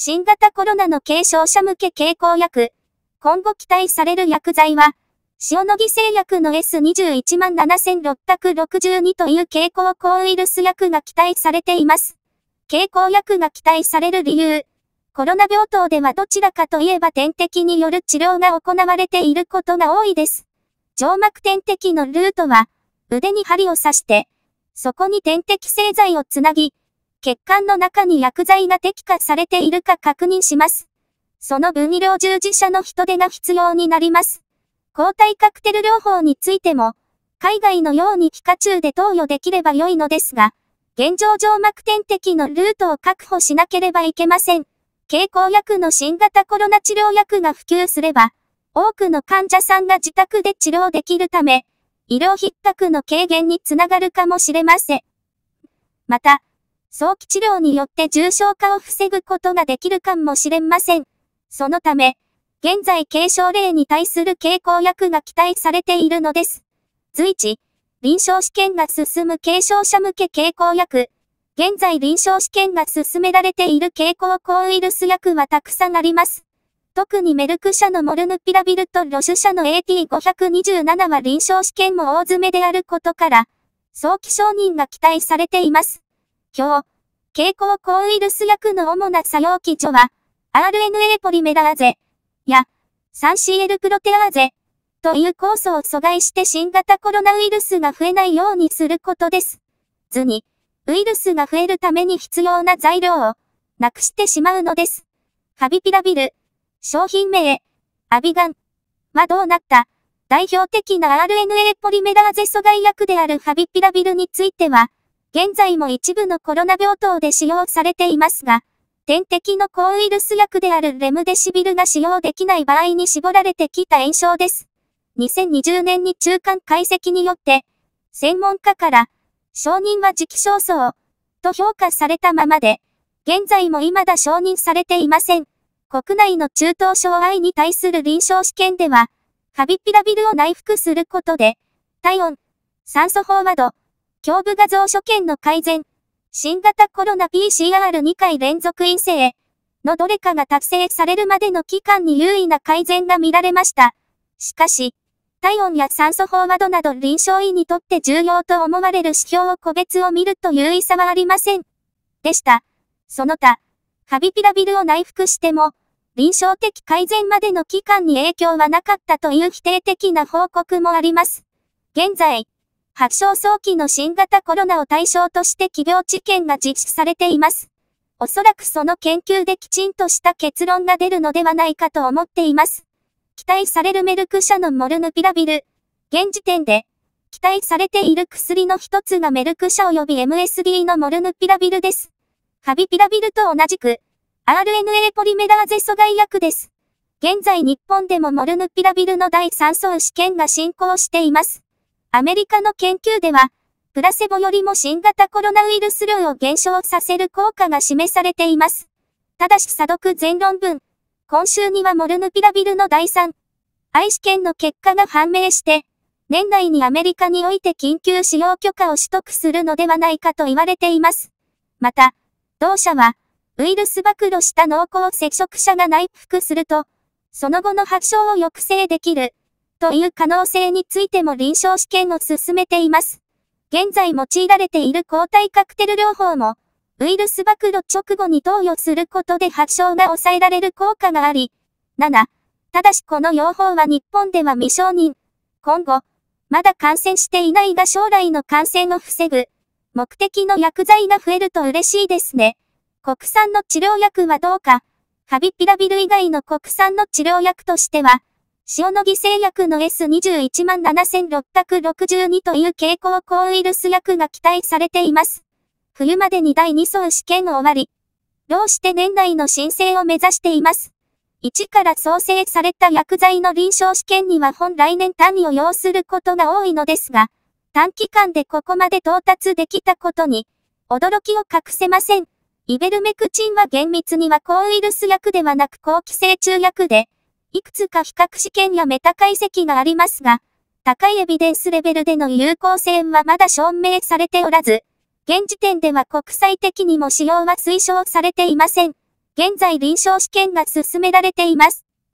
新型コロナの軽症者向け経口薬。今後期待される薬剤は、塩野義製薬の S217,662 という経口抗ウイルス薬が期待されています。経口薬が期待される理由。コロナ病棟ではどちらかといえば点滴による治療が行われていることが多いです。静脈点滴のルートは、腕に針を刺して、そこに点滴製剤をつなぎ、血管の中に薬剤が適化されているか確認します。その分医療従事者の人手が必要になります。抗体カクテル療法についても、海外のように皮下中で投与できれば良いのですが、現状静脈点滴のルートを確保しなければいけません。経口薬の新型コロナ治療薬が普及すれば、多くの患者さんが自宅で治療できるため、医療逼迫の軽減につながるかもしれません。また、早期治療によって重症化を防ぐことができるかもしれません。そのため、現在軽症例に対する経口薬が期待されているのです。随一、臨床試験が進む軽症者向け経口薬。現在臨床試験が進められている経口抗ウイルス薬はたくさんあります。特にメルク社のモルヌピラビルとロシュ社の AT527 は臨床試験も大詰めであることから、早期承認が期待されています。表。蛍光抗ウイルス薬の主な作用基準は、RNA ポリメラーゼや 3CL プロテアーゼという酵素を阻害して新型コロナウイルスが増えないようにすることです。図に、ウイルスが増えるために必要な材料をなくしてしまうのです。カビピラビル、商品名、アビガンはどうなった代表的な RNA ポリメラーゼ阻害薬であるファビピラビルについては、現在も一部のコロナ病棟で使用されていますが、点滴の抗ウイルス薬であるレムデシビルが使用できない場合に絞られてきた炎症です。2020年に中間解析によって、専門家から、承認は時期尚早、と評価されたままで、現在も未だ承認されていません。国内の中等症愛に対する臨床試験では、カビピラビルを内服することで、体温、酸素飽和度、胸部画像所見の改善、新型コロナ PCR2 回連続陰性のどれかが達成されるまでの期間に優位な改善が見られました。しかし、体温や酸素飽和度など臨床医にとって重要と思われる指標を個別を見ると優位さはありません。でした。その他、カビピラビルを内服しても、臨床的改善までの期間に影響はなかったという否定的な報告もあります。現在、発症早期の新型コロナを対象として企業治験が実施されています。おそらくその研究できちんとした結論が出るのではないかと思っています。期待されるメルク社のモルヌピラビル。現時点で、期待されている薬の一つがメルク社及び MSD のモルヌピラビルです。カビピラビルと同じく、RNA ポリメラーゼ阻害薬です。現在日本でもモルヌピラビルの第3層試験が進行しています。アメリカの研究では、プラセボよりも新型コロナウイルス量を減少させる効果が示されています。ただし査読全論文、今週にはモルヌピラビルの第3、愛知県の結果が判明して、年内にアメリカにおいて緊急使用許可を取得するのではないかと言われています。また、同社は、ウイルス暴露した濃厚接触者が内服すると、その後の発症を抑制できる。という可能性についても臨床試験を進めています。現在用いられている抗体カクテル療法も、ウイルス暴露直後に投与することで発症が抑えられる効果があり、7、ただしこの用法は日本では未承認。今後、まだ感染していないが将来の感染を防ぐ。目的の薬剤が増えると嬉しいですね。国産の治療薬はどうか、カビピラビル以外の国産の治療薬としては、塩野義製薬の S21 7662という傾向抗ウイルス薬が期待されています。冬までに第2層試験を終わり、どうして年内の申請を目指しています。一から創生された薬剤の臨床試験には本来年単位を要することが多いのですが、短期間でここまで到達できたことに、驚きを隠せません。イベルメクチンは厳密には抗ウイルス薬ではなく抗寄生虫薬で、いくつか比較試験やメタ解析がありますが、高いエビデンスレベルでの有効性はまだ証明されておらず、現時点では国際的にも使用は推奨されていません。現在臨床試験が進められています。